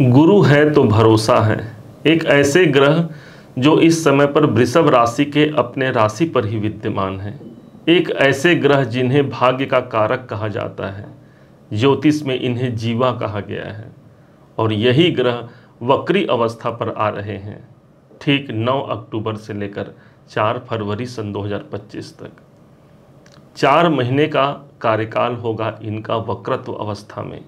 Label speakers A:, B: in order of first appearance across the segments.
A: गुरु है तो भरोसा है एक ऐसे ग्रह जो इस समय पर वृषभ राशि के अपने राशि पर ही विद्यमान है एक ऐसे ग्रह जिन्हें भाग्य का कारक कहा जाता है ज्योतिष में इन्हें जीवा कहा गया है और यही ग्रह वक्री अवस्था पर आ रहे हैं ठीक 9 अक्टूबर से लेकर 4 फरवरी सन 2025 तक चार महीने का कार्यकाल होगा इनका वक्रत्व अवस्था में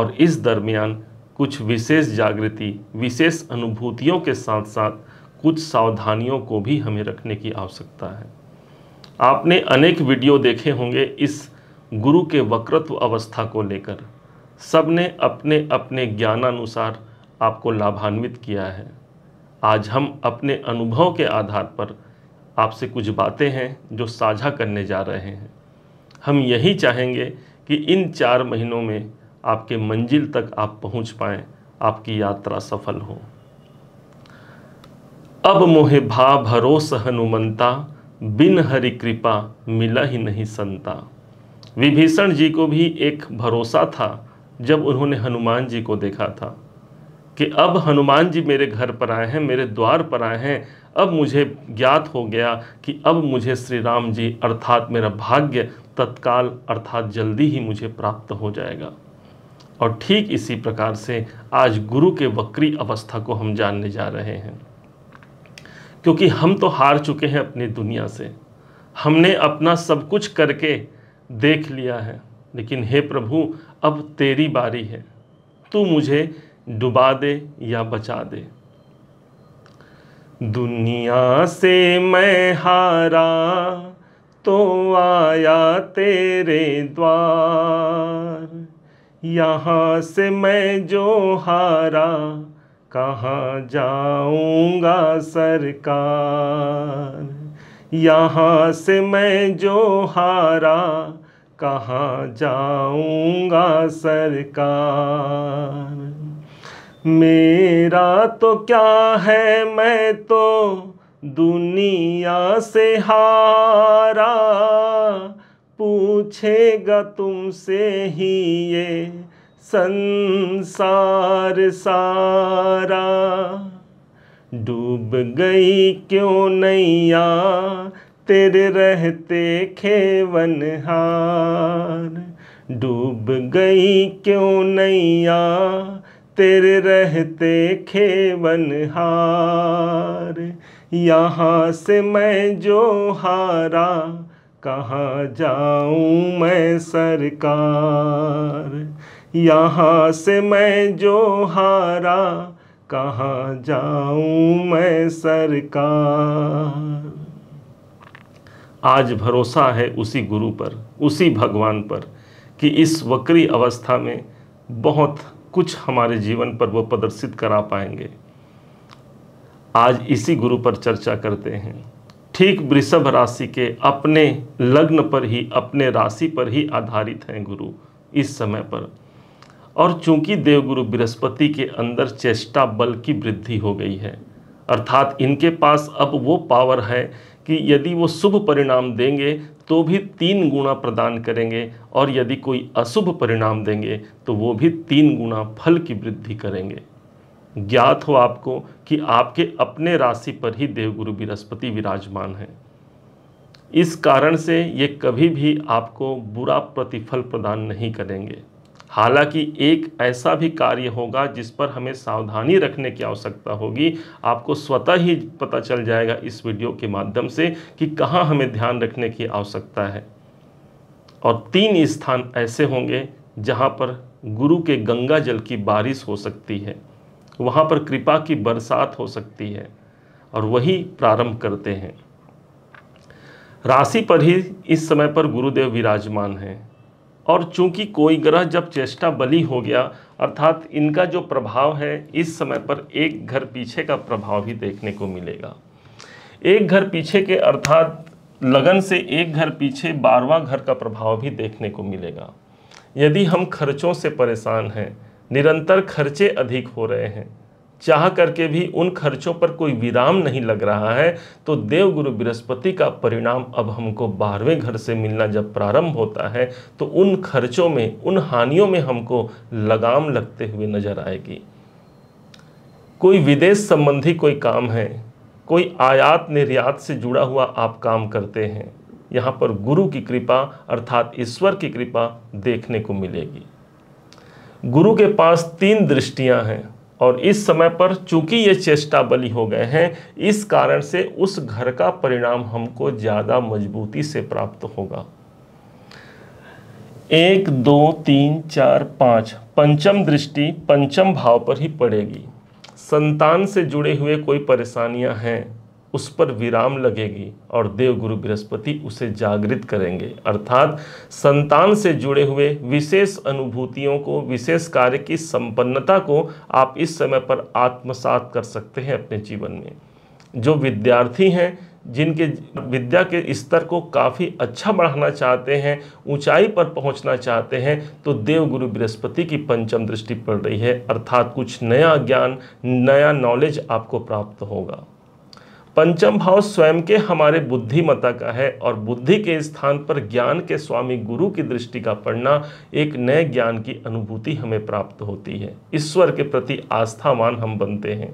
A: और इस दरमियान कुछ विशेष जागृति विशेष अनुभूतियों के साथ साथ कुछ सावधानियों को भी हमें रखने की आवश्यकता है आपने अनेक वीडियो देखे होंगे इस गुरु के वक्रत्व अवस्था को लेकर सब ने अपने अपने ज्ञानानुसार आपको लाभान्वित किया है आज हम अपने अनुभव के आधार पर आपसे कुछ बातें हैं जो साझा करने जा रहे हैं हम यही चाहेंगे कि इन चार महीनों में आपके मंजिल तक आप पहुंच पाए आपकी यात्रा सफल हो अब मोहे भा भरोस हनुमंता बिन हरि कृपा मिला ही नहीं संता विभीषण जी को भी एक भरोसा था जब उन्होंने हनुमान जी को देखा था कि अब हनुमान जी मेरे घर पर आए हैं मेरे द्वार पर आए हैं अब मुझे ज्ञात हो गया कि अब मुझे श्री राम जी अर्थात मेरा भाग्य तत्काल अर्थात जल्दी ही मुझे प्राप्त हो जाएगा और ठीक इसी प्रकार से आज गुरु के वक्री अवस्था को हम जानने जा रहे हैं क्योंकि हम तो हार चुके हैं अपनी दुनिया से हमने अपना सब कुछ करके देख लिया है लेकिन हे प्रभु अब तेरी बारी है तू मुझे डुबा दे या बचा दे
B: दुनिया से मैं हारा तो आया तेरे द्वार यहाँ से मैं जो हारा कहाँ जाऊँगा सरकार यहाँ से मैं जो हारा कहाँ जाऊँगा सरकार मेरा तो क्या है मैं तो दुनिया से हारा पूछेगा तुमसे ही ये संसार सारा डूब गई क्यों नैया तेरे रहते खेवन हार डूब गई क्यों नैया तेरे रहते खेवन हार यहाँ से मैं जो हारा कहाँ जाऊँ मैं सरकार यहाँ से मैं जो हारा कहाँ जाऊँ मैं सरकार
A: आज भरोसा है उसी गुरु पर उसी भगवान पर कि इस वक्री अवस्था में बहुत कुछ हमारे जीवन पर वो प्रदर्शित करा पाएंगे आज इसी गुरु पर चर्चा करते हैं ठीक वृषभ राशि के अपने लग्न पर ही अपने राशि पर ही आधारित हैं गुरु इस समय पर और चूंकि देवगुरु बृहस्पति के अंदर चेष्टा बल की वृद्धि हो गई है अर्थात इनके पास अब वो पावर है कि यदि वो शुभ परिणाम देंगे तो भी तीन गुणा प्रदान करेंगे और यदि कोई अशुभ परिणाम देंगे तो वो भी तीन गुणा फल की वृद्धि करेंगे ज्ञात हो आपको कि आपके अपने राशि पर ही देवगुरु बृहस्पति विराजमान हैं इस कारण से ये कभी भी आपको बुरा प्रतिफल प्रदान नहीं करेंगे हालांकि एक ऐसा भी कार्य होगा जिस पर हमें सावधानी रखने की आवश्यकता होगी आपको स्वतः ही पता चल जाएगा इस वीडियो के माध्यम से कि कहाँ हमें ध्यान रखने की आवश्यकता है और तीन स्थान ऐसे होंगे जहाँ पर गुरु के गंगा जल की बारिश हो सकती है वहाँ पर कृपा की बरसात हो सकती है और वही प्रारंभ करते हैं राशि पर ही इस समय पर गुरुदेव विराजमान हैं और चूंकि कोई ग्रह जब चेष्टा बलि हो गया अर्थात इनका जो प्रभाव है इस समय पर एक घर पीछे का प्रभाव भी देखने को मिलेगा एक घर पीछे के अर्थात लगन से एक घर पीछे बारवा घर का प्रभाव भी देखने को मिलेगा यदि हम खर्चों से परेशान हैं निरंतर खर्चे अधिक हो रहे हैं चाह करके भी उन खर्चों पर कोई विराम नहीं लग रहा है तो देव गुरु बृहस्पति का परिणाम अब हमको बारहवें घर से मिलना जब प्रारंभ होता है तो उन खर्चों में उन हानियों में हमको लगाम लगते हुए नजर आएगी कोई विदेश संबंधी कोई काम है कोई आयात निर्यात से जुड़ा हुआ आप काम करते हैं यहाँ पर गुरु की कृपा अर्थात ईश्वर की कृपा देखने को मिलेगी गुरु के पास तीन दृष्टियां हैं और इस समय पर चूंकि ये चेष्टा बलि हो गए हैं इस कारण से उस घर का परिणाम हमको ज़्यादा मजबूती से प्राप्त होगा एक दो तीन चार पाँच पंचम दृष्टि पंचम भाव पर ही पड़ेगी संतान से जुड़े हुए कोई परेशानियां हैं उस पर विराम लगेगी और देवगुरु बृहस्पति उसे जागृत करेंगे अर्थात संतान से जुड़े हुए विशेष अनुभूतियों को विशेष कार्य की संपन्नता को आप इस समय पर आत्मसात कर सकते हैं अपने जीवन में जो विद्यार्थी हैं जिनके विद्या के स्तर को काफ़ी अच्छा बढ़ाना चाहते हैं ऊंचाई पर पहुंचना चाहते हैं तो देवगुरु बृहस्पति की पंचम दृष्टि पड़ रही है अर्थात कुछ नया ज्ञान नया नॉलेज आपको प्राप्त होगा पंचम भाव स्वयं के हमारे बुद्धिमता का है और बुद्धि के स्थान पर ज्ञान के स्वामी गुरु की दृष्टि का पढ़ना एक नए ज्ञान की अनुभूति हमें प्राप्त होती है ईश्वर के प्रति आस्थावान हम बनते हैं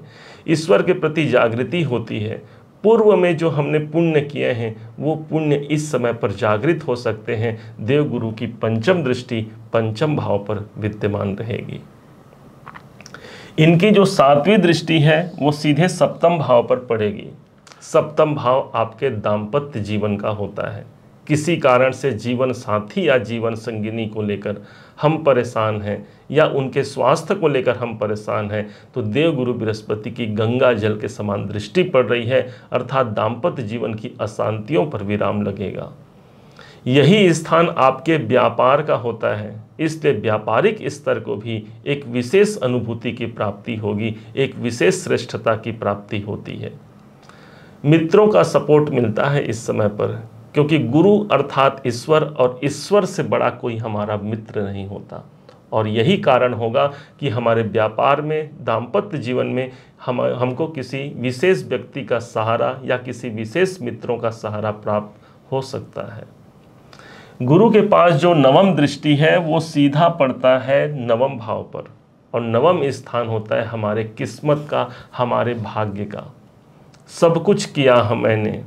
A: ईश्वर के प्रति जागृति होती है पूर्व में जो हमने पुण्य किए हैं वो पुण्य इस समय पर जागृत हो सकते हैं देवगुरु की पंचम दृष्टि पंचम भाव पर विद्यमान रहेगी इनकी जो सातवीं दृष्टि है वो सीधे सप्तम भाव पर पड़ेगी सप्तम भाव आपके दाम्पत्य जीवन का होता है किसी कारण से जीवन साथी या जीवन संगिनी को लेकर हम परेशान हैं या उनके स्वास्थ्य को लेकर हम परेशान हैं तो देव गुरु बृहस्पति की गंगा जल के समान दृष्टि पड़ रही है अर्थात दाम्पत्य जीवन की अशांतियों पर विराम लगेगा यही स्थान आपके व्यापार का होता है इसलिए व्यापारिक स्तर को भी एक विशेष अनुभूति की प्राप्ति होगी एक विशेष श्रेष्ठता की प्राप्ति होती है मित्रों का सपोर्ट मिलता है इस समय पर क्योंकि गुरु अर्थात ईश्वर और ईश्वर से बड़ा कोई हमारा मित्र नहीं होता और यही कारण होगा कि हमारे व्यापार में दाम्पत्य जीवन में हम हमको किसी विशेष व्यक्ति का सहारा या किसी विशेष मित्रों का सहारा प्राप्त हो सकता है गुरु के पास जो नवम दृष्टि है वो सीधा पड़ता है नवम भाव पर और नवम स्थान होता है हमारे किस्मत का हमारे भाग्य का सब कुछ किया मैंने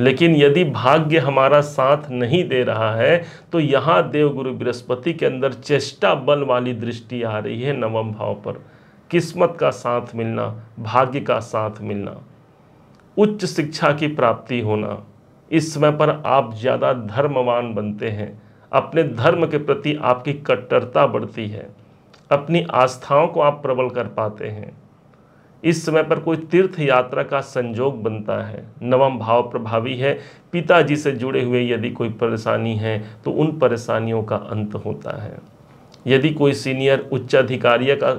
A: लेकिन यदि भाग्य हमारा साथ नहीं दे रहा है तो यहाँ देवगुरु बृहस्पति के अंदर चेष्टा बल वाली दृष्टि आ रही है नवम भाव पर किस्मत का साथ मिलना भाग्य का साथ मिलना उच्च शिक्षा की प्राप्ति होना इस समय पर आप ज़्यादा धर्मवान बनते हैं अपने धर्म के प्रति आपकी कट्टरता बढ़ती है अपनी आस्थाओं को आप प्रबल कर पाते हैं इस समय पर कोई तीर्थ यात्रा का संजोग बनता है नवम भाव प्रभावी है पिताजी से जुड़े हुए यदि कोई परेशानी है तो उन परेशानियों का अंत होता है यदि कोई सीनियर उच्च अधिकारी का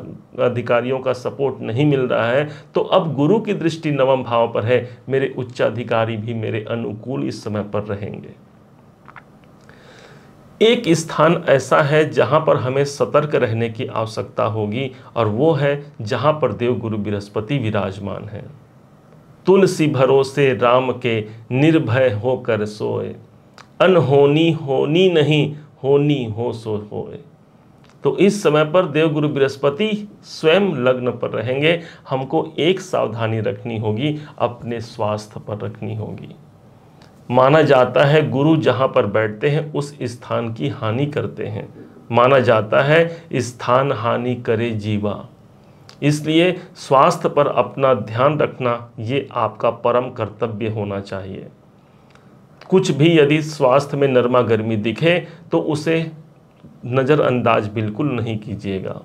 A: अधिकारियों का सपोर्ट नहीं मिल रहा है तो अब गुरु की दृष्टि नवम भाव पर है मेरे उच्चाधिकारी भी मेरे अनुकूल इस समय पर रहेंगे एक स्थान ऐसा है जहाँ पर हमें सतर्क रहने की आवश्यकता होगी और वो है जहाँ पर देव गुरु बृहस्पति विराजमान है तुलसी भरोसे राम के निर्भय होकर सोए अनहोनी होनी नहीं होनी हो सो होए तो इस समय पर देव गुरु बृहस्पति स्वयं लग्न पर रहेंगे हमको एक सावधानी रखनी होगी अपने स्वास्थ्य पर रखनी होगी माना जाता है गुरु जहाँ पर बैठते हैं उस स्थान की हानि करते हैं माना जाता है स्थान हानि करे जीवा इसलिए स्वास्थ्य पर अपना ध्यान रखना ये आपका परम कर्तव्य होना चाहिए कुछ भी यदि स्वास्थ्य में नरमा गर्मी दिखे तो उसे नज़रअंदाज बिल्कुल नहीं कीजिएगा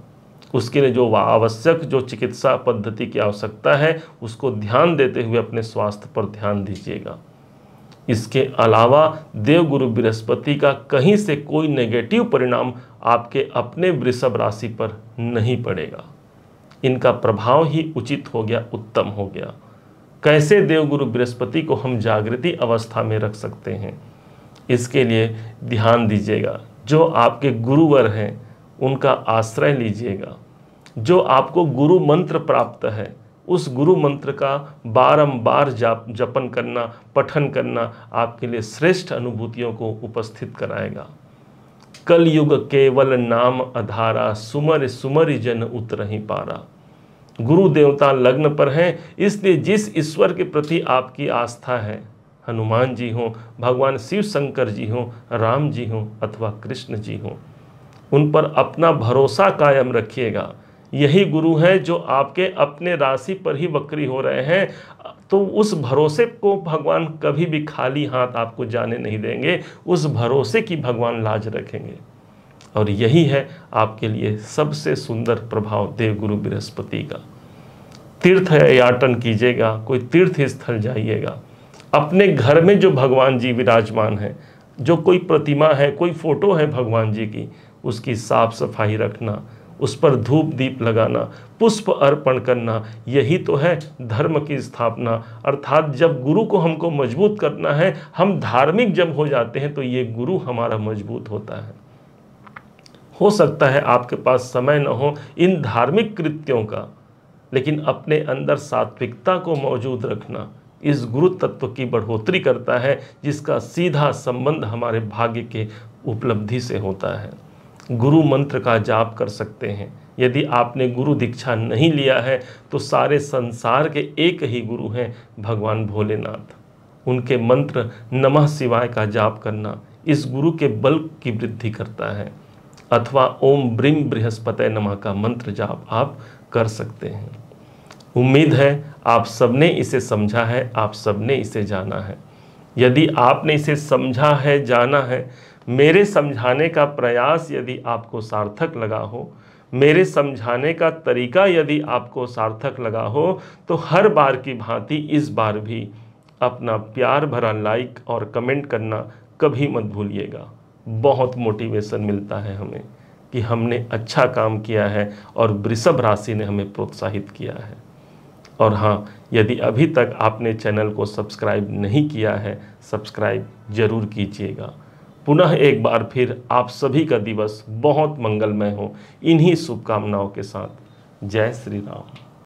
A: उसके लिए जो आवश्यक जो चिकित्सा पद्धति की आवश्यकता है उसको ध्यान देते हुए अपने स्वास्थ्य पर ध्यान दीजिएगा इसके अलावा देव गुरु बृहस्पति का कहीं से कोई नेगेटिव परिणाम आपके अपने वृषभ राशि पर नहीं पड़ेगा इनका प्रभाव ही उचित हो गया उत्तम हो गया कैसे देवगुरु बृहस्पति को हम जागृति अवस्था में रख सकते हैं इसके लिए ध्यान दीजिएगा जो आपके गुरुवर हैं उनका आश्रय लीजिएगा जो आपको गुरु मंत्र प्राप्त है उस गुरु मंत्र का बारंबार जाप जपन करना पठन करना आपके लिए श्रेष्ठ अनुभूतियों को उपस्थित कराएगा कलयुग केवल नाम अधारा सुमर सुमर जन उतर ही पारा गुरु देवता लग्न पर हैं इसलिए जिस ईश्वर के प्रति आपकी आस्था है हनुमान जी हों भगवान शिव शंकर जी हों राम जी हों अथवा कृष्ण जी हों उन पर अपना भरोसा कायम रखिएगा यही गुरु हैं जो आपके अपने राशि पर ही वक्री हो रहे हैं तो उस भरोसे को भगवान कभी भी खाली हाथ आपको जाने नहीं देंगे उस भरोसे की भगवान लाज रखेंगे और यही है आपके लिए सबसे सुंदर प्रभाव देवगुरु बृहस्पति का तीर्थ याटन कीजिएगा कोई तीर्थ स्थल जाइएगा अपने घर में जो भगवान जी विराजमान हैं जो कोई प्रतिमा है कोई फ़ोटो है भगवान जी की उसकी साफ़ सफाई रखना उस पर धूप दीप लगाना पुष्प अर्पण करना यही तो है धर्म की स्थापना अर्थात जब गुरु को हमको मजबूत करना है हम धार्मिक जब हो जाते हैं तो ये गुरु हमारा मजबूत होता है हो सकता है आपके पास समय न हो इन धार्मिक कृत्यों का लेकिन अपने अंदर सात्विकता को मौजूद रखना इस गुरु तत्व की बढ़ोतरी करता है जिसका सीधा संबंध हमारे भाग्य के उपलब्धि से होता है गुरु मंत्र का जाप कर सकते हैं यदि आपने गुरु दीक्षा नहीं लिया है तो सारे संसार के एक ही गुरु हैं भगवान भोलेनाथ उनके मंत्र नमः शिवाय का जाप करना इस गुरु के बल की वृद्धि करता है अथवा ओम ब्रिम बृहस्पतय नमः का मंत्र जाप आप कर सकते हैं उम्मीद है आप सबने इसे समझा है आप सबने इसे जाना है यदि आपने इसे समझा है जाना है मेरे समझाने का प्रयास यदि आपको सार्थक लगा हो मेरे समझाने का तरीका यदि आपको सार्थक लगा हो तो हर बार की भांति इस बार भी अपना प्यार भरा लाइक और कमेंट करना कभी मत भूलिएगा बहुत मोटिवेशन मिलता है हमें कि हमने अच्छा काम किया है और वृषभ राशि ने हमें प्रोत्साहित किया है और हाँ यदि अभी तक आपने चैनल को सब्सक्राइब नहीं किया है सब्सक्राइब ज़रूर कीजिएगा पुनः एक बार फिर आप सभी का दिवस बहुत मंगलमय हो इन्हीं शुभकामनाओं के साथ जय श्री राम